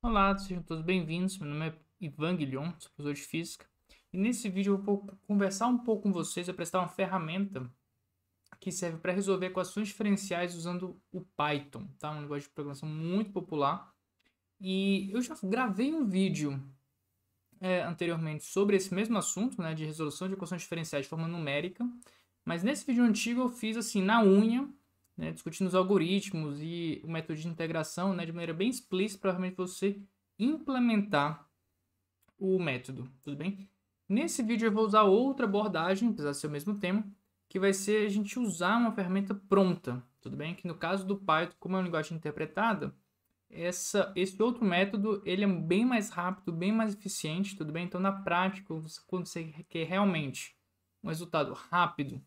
Olá, sejam todos bem-vindos. Meu nome é Ivan Guilhom, sou professor de Física. E nesse vídeo eu vou conversar um pouco com vocês, apresentar uma ferramenta que serve para resolver equações diferenciais usando o Python, tá? Um linguagem de programação muito popular. E eu já gravei um vídeo é, anteriormente sobre esse mesmo assunto, né, de resolução de equações diferenciais de forma numérica. Mas nesse vídeo antigo eu fiz assim na unha né, discutindo os algoritmos e o método de integração né, de maneira bem explícita para realmente você implementar o método, tudo bem? Nesse vídeo eu vou usar outra abordagem, apesar de ser o mesmo tema, que vai ser a gente usar uma ferramenta pronta, tudo bem? Que no caso do Python, como é uma linguagem interpretada, essa, esse outro método ele é bem mais rápido, bem mais eficiente, tudo bem? Então na prática, quando você quer realmente um resultado rápido,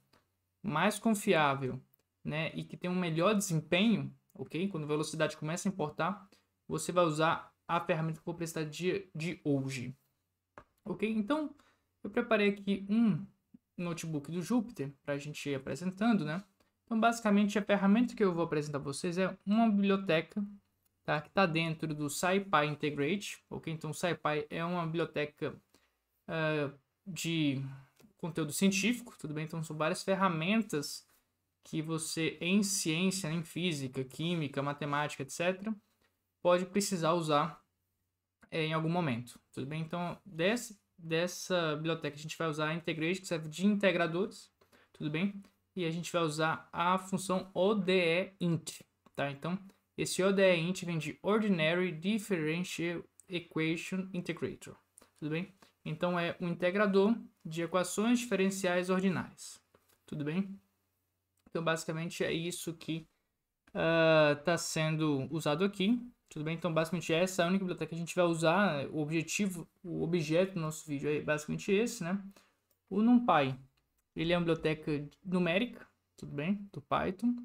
mais confiável né, e que tem um melhor desempenho, ok? Quando velocidade começa a importar, você vai usar a ferramenta que eu vou prestar de, de hoje, ok? Então, eu preparei aqui um notebook do Jupyter para a gente ir apresentando, né? Então, basicamente, a ferramenta que eu vou apresentar a vocês é uma biblioteca tá? que está dentro do SciPy Integrate, ok? Então, o SciPy é uma biblioteca uh, de conteúdo científico, tudo bem? Então, são várias ferramentas que você, em ciência, né, em física, química, matemática, etc., pode precisar usar é, em algum momento. Tudo bem? Então, dessa, dessa biblioteca, a gente vai usar a integrate, que serve de integradores. Tudo bem? E a gente vai usar a função ODEINT. Tá? Então, esse ODEINT vem de Ordinary Differential Equation Integrator. Tudo bem? Então, é um integrador de equações diferenciais ordinárias. Tudo bem? Então, basicamente é isso que está ah, uh, sendo usado aqui. Tudo bem? Então, basicamente essa é a única biblioteca que a gente vai usar. Né? O objetivo, o objeto do nosso vídeo é basicamente esse, né? O NumPy, ele é uma biblioteca numérica, tudo bem? Do Python.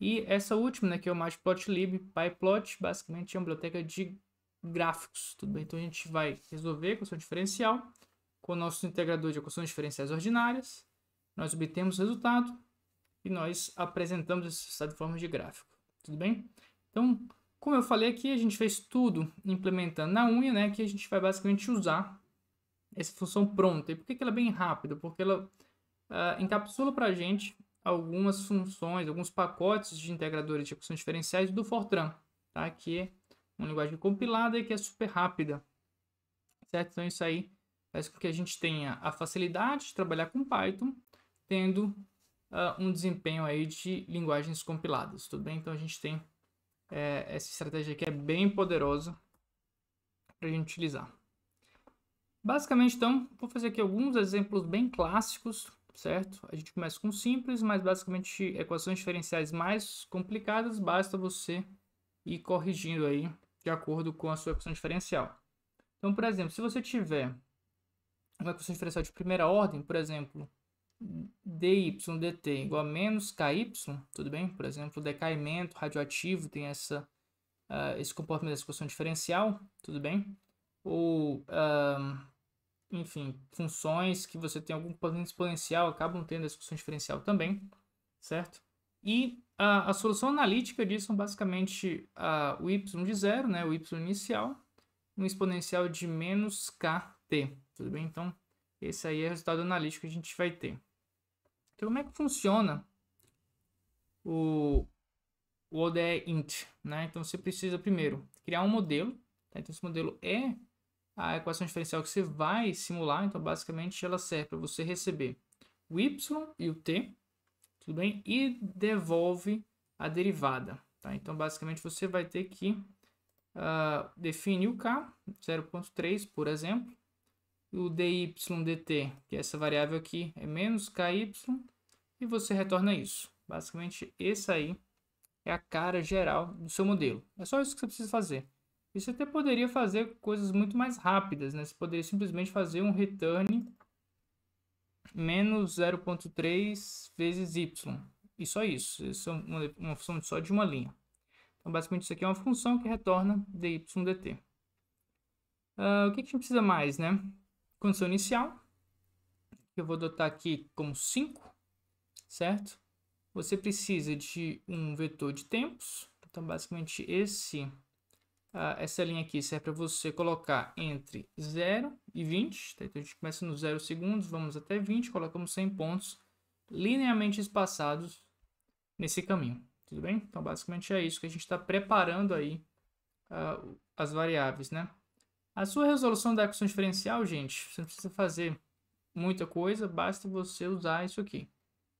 E essa última, né, que é o matplotlib, pyplot, basicamente é uma biblioteca de gráficos, tudo bem? Então, a gente vai resolver a equação diferencial com o nosso integrador de equações diferenciais ordinárias. Nós obtemos o resultado e nós apresentamos esse de forma de gráfico. Tudo bem? Então, como eu falei aqui, a gente fez tudo implementando na unha, né? Que a gente vai basicamente usar essa função pronta. E por que, que ela é bem rápida? Porque ela uh, encapsula para a gente algumas funções, alguns pacotes de integradores de equações diferenciais do Fortran, tá? Que é uma linguagem compilada e que é super rápida, certo? Então isso aí faz com que a gente tenha a facilidade de trabalhar com Python, tendo uh, um desempenho aí de linguagens compiladas, tudo bem? Então a gente tem é, essa estratégia aqui é bem poderosa para a gente utilizar. Basicamente, então, vou fazer aqui alguns exemplos bem clássicos, certo? A gente começa com simples, mas basicamente equações diferenciais mais complicadas, basta você ir corrigindo aí de acordo com a sua equação diferencial. Então, por exemplo, se você tiver uma equação diferencial de primeira ordem, por exemplo, dy dt igual a menos ky, tudo bem? Por exemplo, o decaimento radioativo tem essa, uh, esse comportamento dessa equação diferencial, tudo bem? Ou, uh, enfim, funções que você tem algum comportamento exponencial acabam tendo essa equação diferencial também, certo? E a, a solução analítica disso são basicamente a ah, o y de zero, né, o y inicial, um exponencial de menos kt, tudo bem? Então, esse aí é o resultado analítico que a gente vai ter. Então, como é que funciona o, o ODE int? Né? Então, você precisa primeiro criar um modelo. Tá? Então, esse modelo é a equação diferencial que você vai simular. Então, basicamente, ela serve para você receber o y e o t, tudo bem? E devolve a derivada. Tá? Então, basicamente, você vai ter que uh, definir o k, 0.3, por exemplo, o dydt, que é essa variável aqui, é menos ky, e você retorna isso. Basicamente, essa aí é a cara geral do seu modelo. É só isso que você precisa fazer. E você até poderia fazer coisas muito mais rápidas, né? Você poderia simplesmente fazer um return menos 0.3 vezes y. E só isso. Isso é uma, uma função só de uma linha. Então, basicamente, isso aqui é uma função que retorna dy dt. Uh, ah, o que, que a gente precisa mais, né? condição inicial, que eu vou adotar aqui como 5, certo? Você precisa de um vetor de tempos, então basicamente esse, uh, essa linha aqui serve para você colocar entre 0 e 20, tá? então a gente começa nos 0 segundos, vamos até 20, colocamos 100 pontos linearmente espaçados nesse caminho, tudo bem? Então basicamente é isso que a gente está preparando aí uh, as variáveis, né? A sua resolução da equação diferencial, gente, você não precisa fazer muita coisa, basta você usar isso aqui.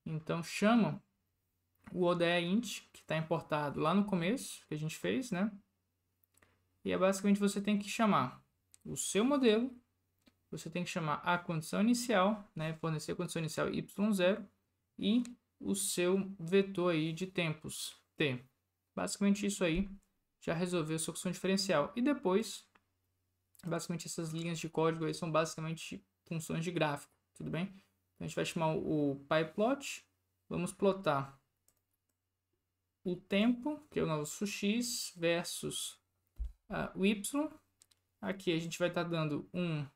Então, chama o odeint que está importado lá no começo, que a gente fez, né? E é basicamente você tem que chamar o seu modelo, você tem que chamar a condição inicial, né? Fornecer a condição inicial y0 e o seu vetor aí de tempos, t. Basicamente isso aí já resolveu a sua equação diferencial. E depois Basicamente, essas linhas de código aí são basicamente funções de gráfico, tudo bem? Então, a gente vai chamar o pyplot, vamos plotar o tempo, que é o nosso x, versus uh, o y. Aqui a gente vai estar tá dando um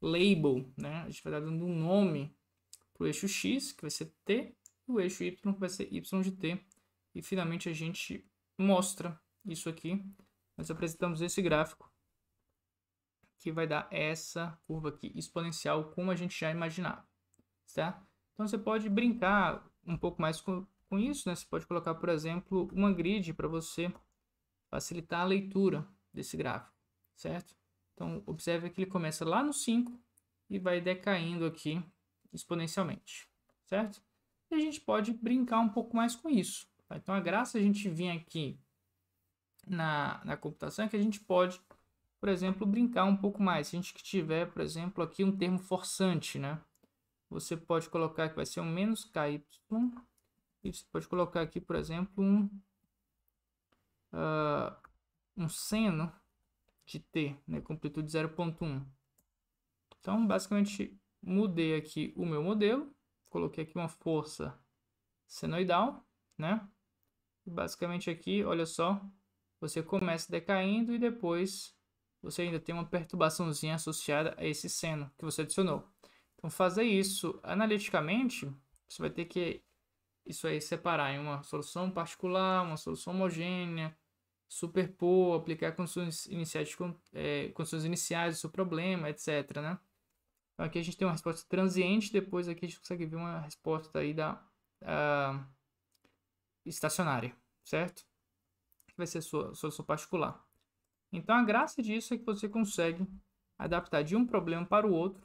label, né? A gente vai estar tá dando um nome para o eixo x, que vai ser t, e o eixo y, que vai ser y de t. E finalmente a gente mostra isso aqui. Nós apresentamos esse gráfico que vai dar essa curva aqui exponencial, como a gente já imaginava, tá? Então você pode brincar um pouco mais com, com isso, né? Você pode colocar, por exemplo, uma grid para você facilitar a leitura desse gráfico, certo? Então observe que ele começa lá no 5 e vai decaindo aqui exponencialmente, certo? E a gente pode brincar um pouco mais com isso. Tá? Então a graça a gente vir aqui na, na computação é que a gente pode por exemplo, brincar um pouco mais. Se a gente tiver, por exemplo, aqui um termo forçante, né? Você pode colocar que vai ser um menos KY. E você pode colocar aqui, por exemplo, um, uh, um seno de T, né, com amplitude 0.1. Então, basicamente, mudei aqui o meu modelo, coloquei aqui uma força senoidal, né? E basicamente aqui, olha só, você começa decaindo e depois você ainda tem uma perturbaçãozinha associada a esse seno que você adicionou. Então, fazer isso analiticamente, você vai ter que isso aí separar em uma solução particular, uma solução homogênea, superpor, aplicar condições iniciais, é, condições iniciais do seu problema, etc. Né? Então, aqui a gente tem uma resposta transiente, depois aqui a gente consegue ver uma resposta aí da uh, estacionária, certo? Vai ser a sua solução particular. Então a graça disso é que você consegue adaptar de um problema para o outro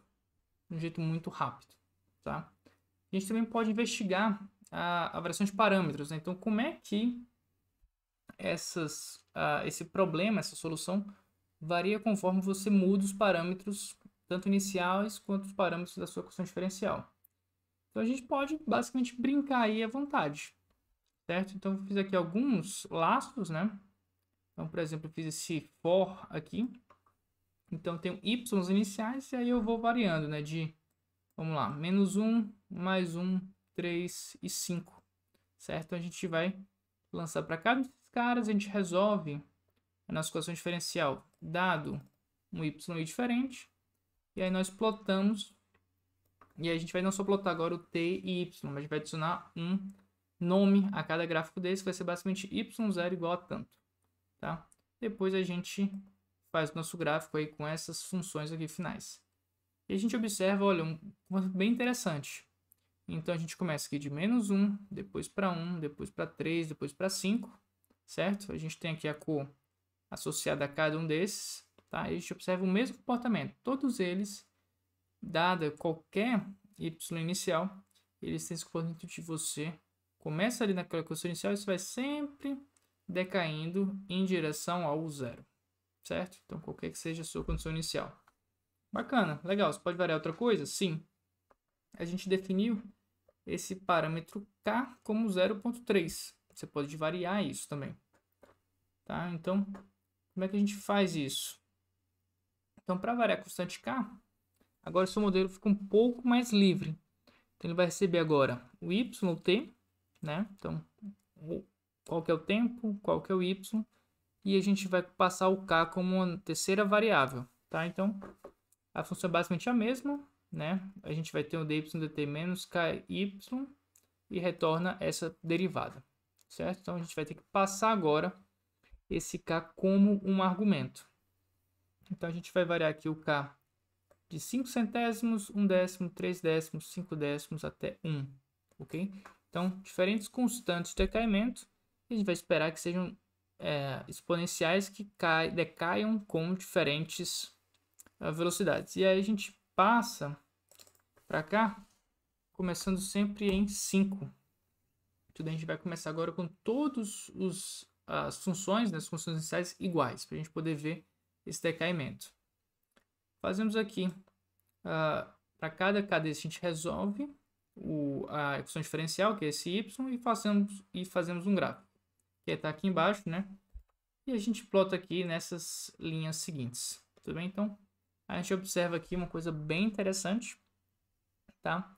de um jeito muito rápido, tá? A gente também pode investigar a variação de parâmetros, né? Então como é que essas, esse problema, essa solução varia conforme você muda os parâmetros, tanto iniciais quanto os parâmetros da sua equação diferencial. Então a gente pode basicamente brincar aí à vontade, certo? Então eu fiz aqui alguns laços, né? Então, por exemplo, eu fiz esse for aqui. Então, eu tenho y iniciais e aí eu vou variando, né? De, vamos lá, menos 1, mais 1, 3 e 5, certo? Então, a gente vai lançar para cada um desses caras, a gente resolve a nossa equação diferencial dado um y diferente. E aí nós plotamos, e a gente vai não só plotar agora o t e y, mas a gente vai adicionar um nome a cada gráfico desse, que vai ser basicamente y0 igual a tanto tá? Depois a gente faz o nosso gráfico aí com essas funções aqui finais. E a gente observa, olha, um, bem interessante. Então a gente começa aqui de menos 1, depois para 1, depois para 3, depois para 5, certo? A gente tem aqui a cor associada a cada um desses, tá? E a gente observa o mesmo comportamento. Todos eles, dada qualquer y inicial, eles têm esse comportamento de você começa ali naquela equação inicial e você vai sempre decaindo em direção ao zero, certo? Então, qualquer que seja a sua condição inicial. Bacana, legal. Você pode variar outra coisa? Sim. A gente definiu esse parâmetro k como 0.3. Você pode variar isso também. Tá? Então, como é que a gente faz isso? Então, para variar a constante k, agora o seu modelo fica um pouco mais livre. Então, ele vai receber agora o yt, né? Então, qual que é o tempo, qual que é o y, e a gente vai passar o k como uma terceira variável, tá? Então, a função é basicamente a mesma, né? A gente vai ter o dy dt menos ky e retorna essa derivada, certo? Então, a gente vai ter que passar agora esse k como um argumento. Então, a gente vai variar aqui o k de 5 centésimos, 1 um décimo, 3 décimos, 5 décimos até 1, um, ok? Então, diferentes constantes de decaimento, a gente vai esperar que sejam é, exponenciais que caem, decaiam com diferentes ah, velocidades. E aí a gente passa para cá, começando sempre em 5. Tudo a gente vai começar agora com todas as funções, né, as funções iniciais iguais, para a gente poder ver esse decaimento. Fazemos aqui, uh, ah, para cada cadeia a gente resolve o, a equação diferencial, que é esse y, e fazemos, e fazemos um gráfico que está aqui embaixo, né? E a gente plota aqui nessas linhas seguintes, tudo bem? Então, a gente observa aqui uma coisa bem interessante, tá?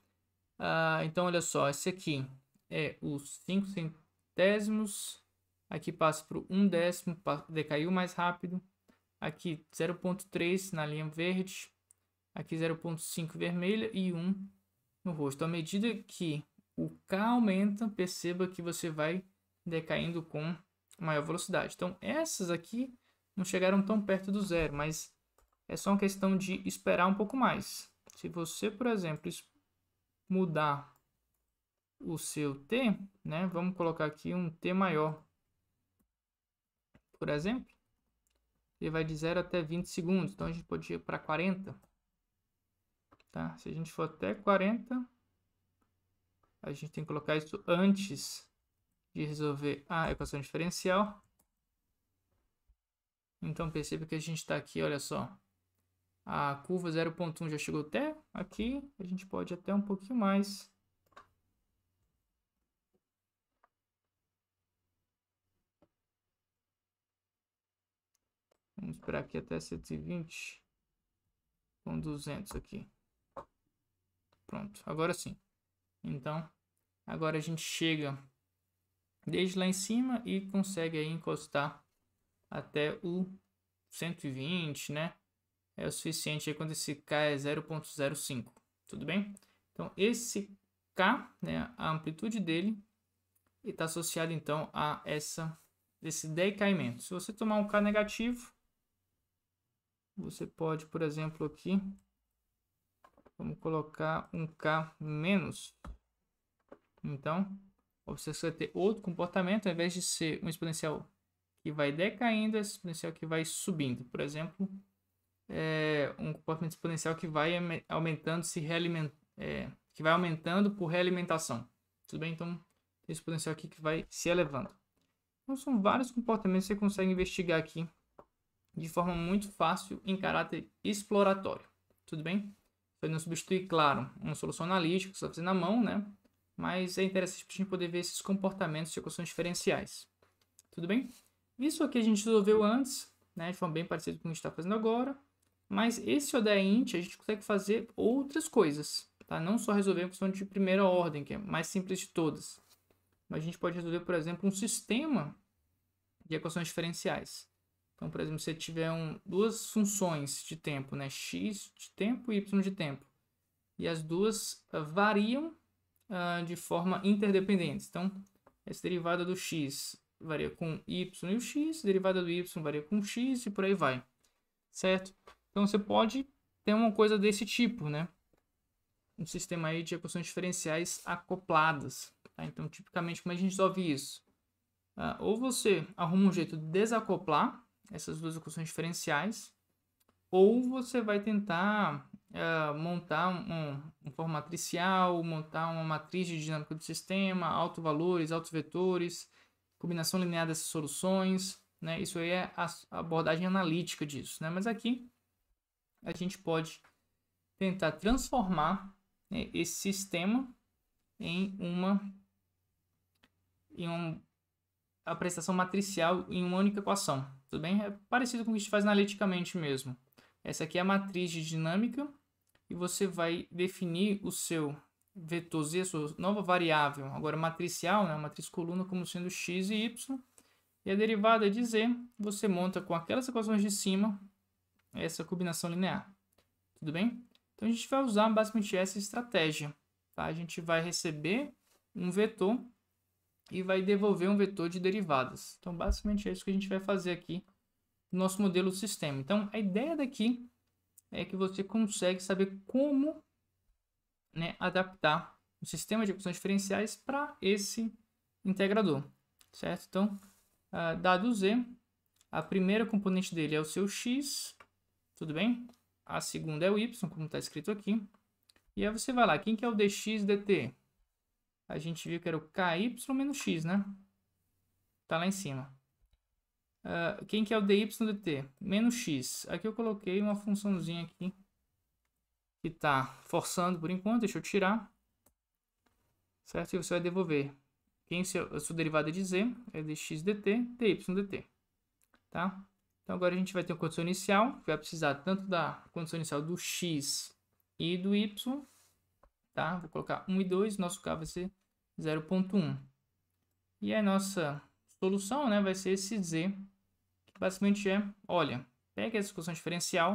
Ah, então, olha só, esse aqui é os 5 centésimos, aqui passa para o 1 um décimo, decaiu mais rápido, aqui 0.3 na linha verde, aqui 0.5 vermelha e 1 um no rosto. À medida que o K aumenta, perceba que você vai decaindo com maior velocidade. Então, essas aqui não chegaram tão perto do zero, mas é só uma questão de esperar um pouco mais. Se você, por exemplo, mudar o seu T, né? Vamos colocar aqui um T maior. Por exemplo, ele vai de 0 até 20 segundos. Então, a gente pode ir para 40. Tá? Se a gente for até 40, a gente tem que colocar isso antes de resolver a equação diferencial. Então perceba que a gente está aqui, olha só. A curva 0.1 já chegou até aqui. A gente pode até um pouquinho mais. Vamos esperar aqui até 120 com 200 aqui. Pronto, agora sim. Então, agora a gente chega desde lá em cima e consegue aí encostar até o 120, né? É o suficiente aí quando esse K é 0.05, tudo bem? Então, esse K, né, a amplitude dele está associada então a essa, esse decaimento. Se você tomar um K negativo, você pode, por exemplo, aqui, vamos colocar um K menos. Então, você vai é ter outro comportamento, ao invés de ser um exponencial que vai decaindo, é um exponencial que vai subindo. Por exemplo, é um comportamento exponencial que vai aumentando, se realiment... É, que vai aumentando por realimentação. Tudo bem? Então, tem esse exponencial aqui que vai se elevando. Então, são vários comportamentos que você consegue investigar aqui de forma muito fácil em caráter exploratório. Tudo bem? Você não substituir, claro, uma solução analítica que você está fazendo na mão, né? mas é interessante para a gente poder ver esses comportamentos de equações diferenciais. Tudo bem? Isso aqui a gente resolveu antes, né, de forma bem parecida com o que a gente está fazendo agora, mas esse ODEINT a gente consegue fazer outras coisas, tá? não só resolver a questão de primeira ordem, que é a mais simples de todas. Mas a gente pode resolver, por exemplo, um sistema de equações diferenciais. Então, por exemplo, se você tiver um, duas funções de tempo, né? x de tempo e y de tempo, e as duas eh, variam uh, de forma interdependente. Então, essa derivada do x varia com y e o x, derivada do y varia com x e por aí vai, certo? Então, você pode ter uma coisa desse tipo, né? Um sistema aí de equações diferenciais acopladas. Tá? Então, tipicamente, como é a gente resolve isso? Uh, ou você arruma um jeito de desacoplar essas duas equações diferenciais, ou você vai tentar uh, montar um, um, formato matricial, montar uma matriz de dinâmica do sistema, autovalores, autovetores, combinação linear dessas soluções, né? Isso aí é a abordagem analítica disso, né? Mas aqui a gente pode tentar transformar né, esse sistema em uma em um, a prestação matricial em uma única equação, tudo bem? É parecido com o que a gente faz analiticamente mesmo. Essa aqui é a matriz de dinâmica e você vai definir o seu vetor z, a sua nova variável, agora matricial, né, matriz coluna, como sendo x e y. E a derivada de z você monta com aquelas equações de cima essa combinação linear. Tudo bem? Então a gente vai usar basicamente essa estratégia. Tá? A gente vai receber um vetor e vai devolver um vetor de derivadas. Então basicamente é isso que a gente vai fazer aqui no nosso modelo do sistema. Então a ideia daqui é que você consegue saber como né, adaptar o sistema de equações diferenciais para esse integrador, certo? Então, uh, dado z, a primeira componente dele é o seu x, tudo bem? A segunda é o y, como está escrito aqui. E aí você vai lá, quem que é o dx, dt? A gente viu que era o ky menos x, né? Está lá em cima. Ah, quem que é o dy dt? Menos x. Aqui eu coloquei uma funçãozinha aqui que está forçando por enquanto. Deixa eu tirar. Certo? E você vai devolver. Quem seu, a sua derivada é de z é dx dt, dy dt. Tá? Então agora a gente vai ter uma condição inicial. Que vai precisar tanto da condição inicial do x e do y. Tá? Vou colocar 1 e 2. Nosso k vai ser 0.1. E a nossa solução né, vai ser esse z basicamente é, olha, pega a equação diferencial,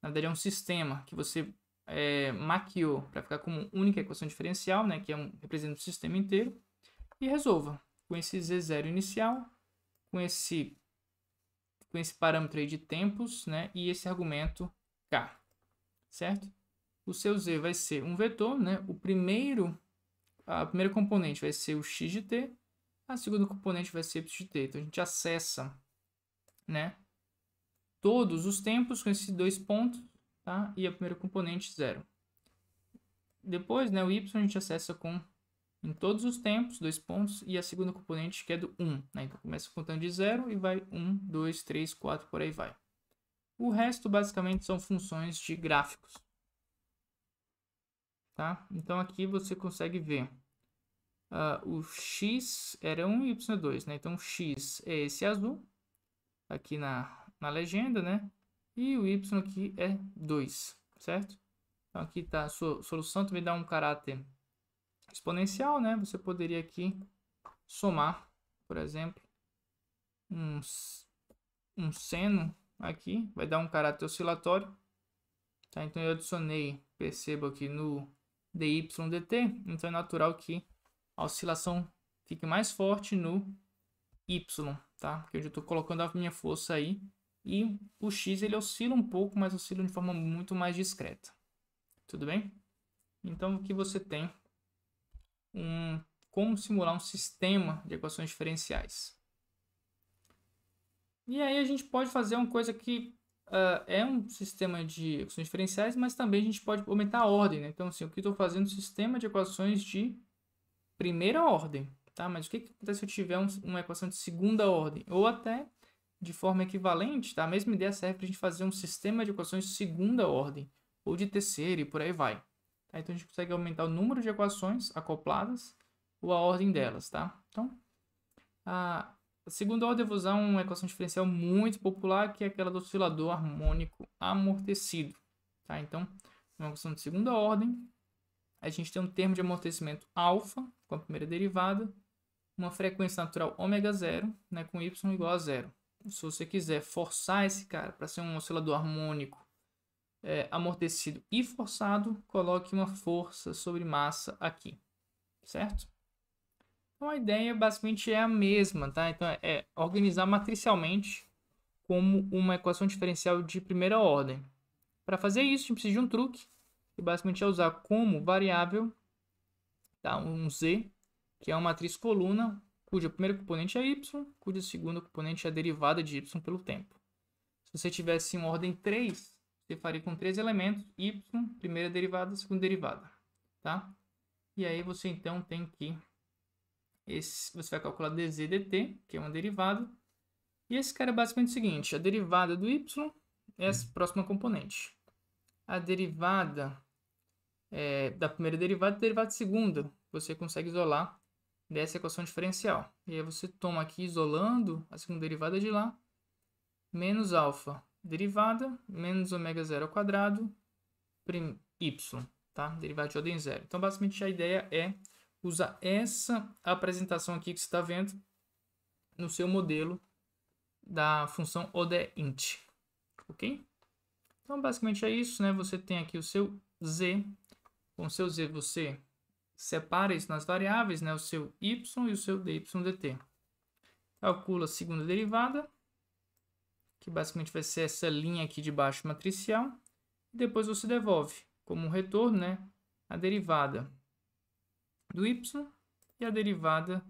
na verdade é um sistema que você é, maquiou para ficar como única equação diferencial, né, que é um, representa o sistema inteiro, e resolva com esse Z0 inicial, com esse, com esse parâmetro aí de tempos né, e esse argumento K, certo? O seu Z vai ser um vetor, né, o primeiro, a primeira componente vai ser o x de t, a segunda componente vai ser y de t, então a gente acessa né? Todos os tempos com esses dois pontos, tá? E a primeira componente zero. Depois, né, o y a gente acessa com em todos os tempos, dois pontos, e a segunda componente que é do 1. né? Então começa contando de zero e vai 1, 2, 3, 4, por aí vai. O resto basicamente são funções de gráficos. Tá? Então aqui você consegue ver uh, o x era 1 e y é 2. Né? Então x é esse azul aqui na, na legenda, né? E o Y aqui é 2, certo? Então aqui está a sua solução, também dá um caráter exponencial, né? Você poderia aqui somar, por exemplo, um, um seno aqui, vai dar um caráter oscilatório. Tá? Então eu adicionei, percebo aqui no dy dt, então é natural que a oscilação fique mais forte no y, tá? Porque eu estou colocando a minha força aí e o X ele oscila um pouco, mas oscila de forma muito mais discreta. Tudo bem? Então aqui você tem um como simular um sistema de equações diferenciais. E aí a gente pode fazer uma coisa que uh, é um sistema de equações diferenciais, mas também a gente pode aumentar a ordem. Né? Então, assim, o que estou fazendo é um sistema de equações de primeira ordem. Tá? Mas o que, que acontece se eu tiver um, uma equação de segunda ordem? Ou até de forma equivalente, tá? a mesma ideia serve para a gente fazer um sistema de equações de segunda ordem, ou de terceira e por aí vai. Tá? Então a gente consegue aumentar o número de equações acopladas ou a ordem delas. Tá? Então, a segunda ordem eu vou usar uma equação diferencial muito popular, que é aquela do oscilador harmônico amortecido. Tá? Então, uma equação de segunda ordem, a gente tem um termo de amortecimento alfa, com a primeira derivada, uma frequência natural ômega zero, né, com y igual a zero. Se você quiser forçar esse cara para ser um oscilador harmônico é, amortecido e forçado, coloque uma força sobre massa aqui, certo? Então a ideia basicamente é a mesma, tá? Então é, é organizar matricialmente como uma equação diferencial de primeira ordem. Para fazer isso, a gente precisa de um truque, que basicamente é usar como variável tá, um z que é uma matriz coluna cujo primeiro componente é y, cujo segundo componente é a derivada de y pelo tempo. Se você tivesse uma ordem 3, você faria com três elementos, y, primeira derivada, segunda derivada, tá? E aí você então tem que esse, você vai calcular dz dt, que é uma derivada. E esse cara é basicamente o seguinte, a derivada do y é a hum. próxima componente. A derivada é, da primeira derivada e a derivada segunda, você consegue isolar dessa equação diferencial. E aí você toma aqui, isolando a segunda derivada de lá, menos alfa derivada, menos ômega zero ao quadrado, y, tá? Derivada de ordem zero. Então, basicamente, a ideia é usar essa apresentação aqui que você está vendo no seu modelo da função ODEINT, ok? Então, basicamente é isso, né? Você tem aqui o seu z, com o seu z você separa isso nas variáveis, né, o seu y e o seu dy dt. Calcula a segunda derivada, que basicamente vai ser essa linha aqui de baixo matricial, e depois você devolve como retorno né, a derivada do y e a derivada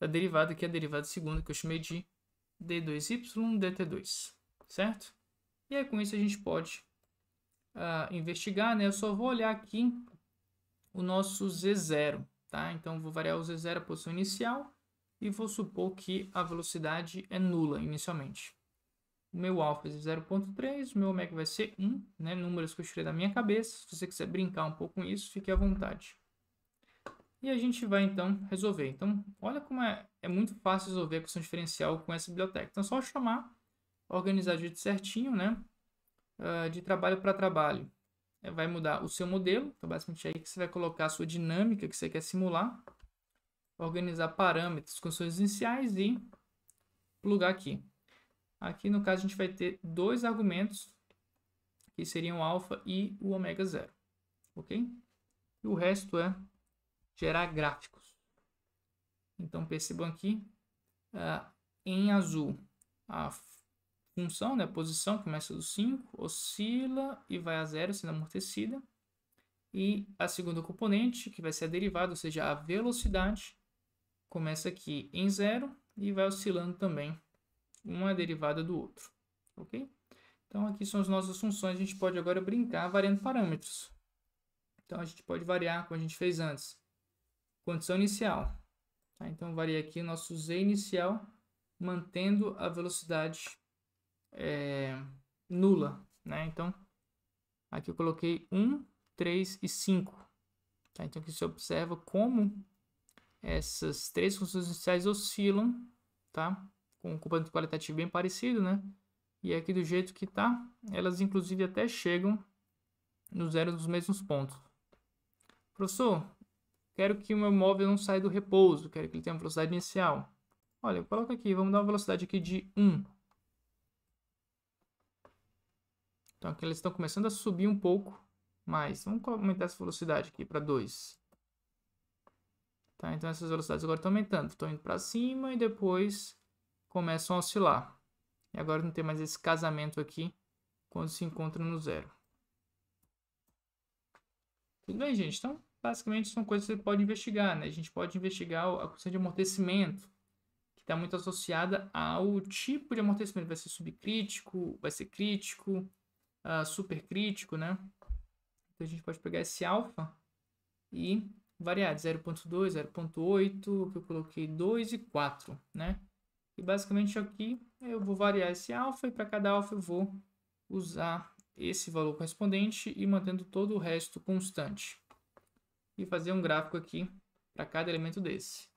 da derivada, que é a derivada segunda, que eu chamei de d2y dt2, certo? E aí, com isso, a gente pode uh, investigar, né? Eu só vou olhar aqui o nosso Z0, tá? Então, vou variar o Z0 a posição inicial e vou supor que a velocidade é nula inicialmente. O meu alfa é 0.3, o meu ω vai ser 1, né? Números que eu tirei da minha cabeça. Se você quiser brincar um pouco com isso, fique à vontade. E a gente vai, então, resolver. Então, olha como é, é muito fácil resolver a questão diferencial com essa biblioteca. Então, é só chamar, organizar de certinho, né? Uh, de trabalho para trabalho. É, vai mudar o seu modelo. Então, basicamente, é aí que você vai colocar a sua dinâmica que você quer simular, organizar parâmetros, condições iniciais e plugar aqui. Aqui, no caso, a gente vai ter dois argumentos, que seriam o alfa e o ômega zero, ok? E o resto é gerar gráficos. Então, percebam aqui, uh, em azul, a função, né, a posição, começa do 5, oscila e vai a zero sendo amortecida. E a segunda componente, que vai ser a derivada, ou seja, a velocidade, começa aqui em zero e vai oscilando também uma derivada do outro, ok? Então, aqui são as nossas funções, a gente pode agora brincar variando parâmetros. Então, a gente pode variar como a gente fez antes. Condição inicial. Tá? Então, varia aqui o nosso z inicial, mantendo a velocidade é, nula, né? Então, aqui eu coloquei 1, 3 e 5. Tá? Então, aqui você observa como essas três funções iniciais oscilam, tá? Com um componente qualitativo bem parecido, né? E aqui do jeito que tá, elas inclusive até chegam no zero dos mesmos pontos. Professor, quero que o meu móvel não saia do repouso, quero que ele tenha uma velocidade inicial. Olha, eu coloco aqui, vamos dar uma velocidade aqui de 1. Então aqui elas estão começando a subir um pouco mais. Vamos aumentar essa velocidade aqui para 2. Tá, então essas velocidades agora estão aumentando. Estão indo para cima e depois começam a oscilar. E agora não tem mais esse casamento aqui quando se encontra no zero. Tudo bem, gente? Então, basicamente são coisas que você pode investigar, né? A gente pode investigar a questão de amortecimento, que está muito associada ao tipo de amortecimento. Vai ser subcrítico, vai ser crítico, uh, ah, supercrítico, né? Então a gente pode pegar esse alfa e variar de 0.2, 0.8, que eu coloquei 2 e 4, né? E basicamente aqui eu vou variar esse alfa e para cada alfa eu vou usar esse valor correspondente e mantendo todo o resto constante. E fazer um gráfico aqui para cada elemento desse.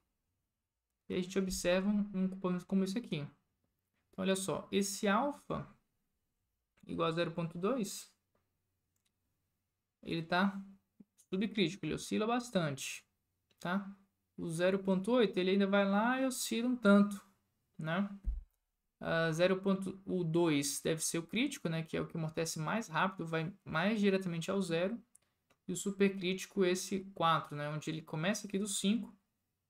E a gente observa um componente como esse aqui. Então, olha só, esse alfa igual a 0.2, ele está subcrítico, ele oscila bastante, tá? O 0.8 ele ainda vai lá e oscila um tanto, né? Uh, ah, 0.2 deve ser o crítico, né? Que é o que amortece mais rápido, vai mais diretamente ao zero. E o supercrítico, esse 4, né? Onde ele começa aqui do 5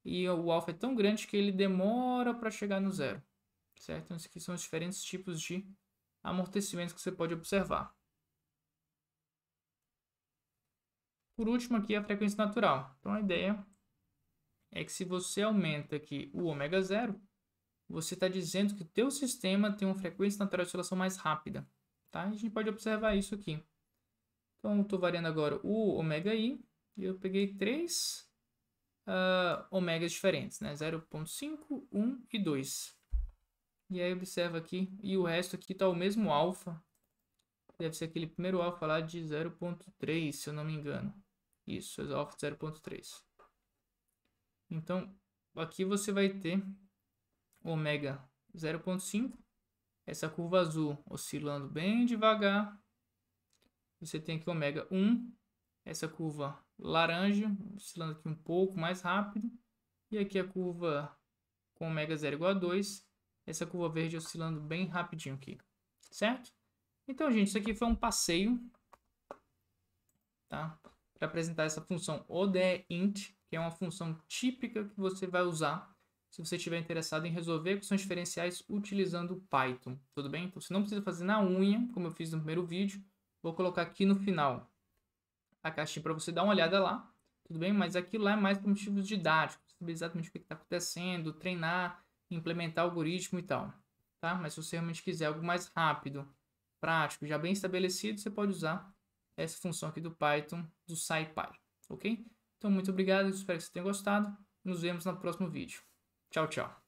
e o alfa é tão grande que ele demora para chegar no zero, certo? Então, esses aqui são os diferentes tipos de amortecimentos que você pode observar. Por último aqui a frequência natural. Então a ideia é que se você aumenta aqui o ômega zero, você está dizendo que o teu sistema tem uma frequência natural de oscilação mais rápida. Tá? A gente pode observar isso aqui. Então, estou variando agora o ômega i. E eu peguei três uh, diferentes, né? 0.5, 1 e 2. E aí observa aqui, e o resto aqui tá o mesmo alfa. Deve ser aquele primeiro alfa lá de 0.3, se eu não me engano. Isso, alfa de 0.3. Então, aqui você vai ter ômega 0.5, essa curva azul oscilando bem devagar. Você tem aqui ômega 1, essa curva laranja oscilando aqui um pouco mais rápido. E aqui a curva com ômega 0 igual a 2, essa curva verde oscilando bem rapidinho aqui, certo? Então, gente, isso aqui foi um passeio, tá? Para apresentar essa função ODEINT, que é uma função típica que você vai usar se você estiver interessado em resolver equações diferenciais utilizando Python, tudo bem? Então, você não precisa fazer na unha, como eu fiz no primeiro vídeo, vou colocar aqui no final a caixinha para você dar uma olhada lá, tudo bem? Mas aquilo lá é mais para motivos didáticos, saber exatamente o que está acontecendo, treinar, implementar algoritmo e tal, tá? Mas se você realmente quiser algo mais rápido, prático, já bem estabelecido, você pode usar essa função aqui do Python, do SciPy, ok? Então, muito obrigado, espero que você tenha gostado. Nos vemos no próximo vídeo. Tchau, tchau.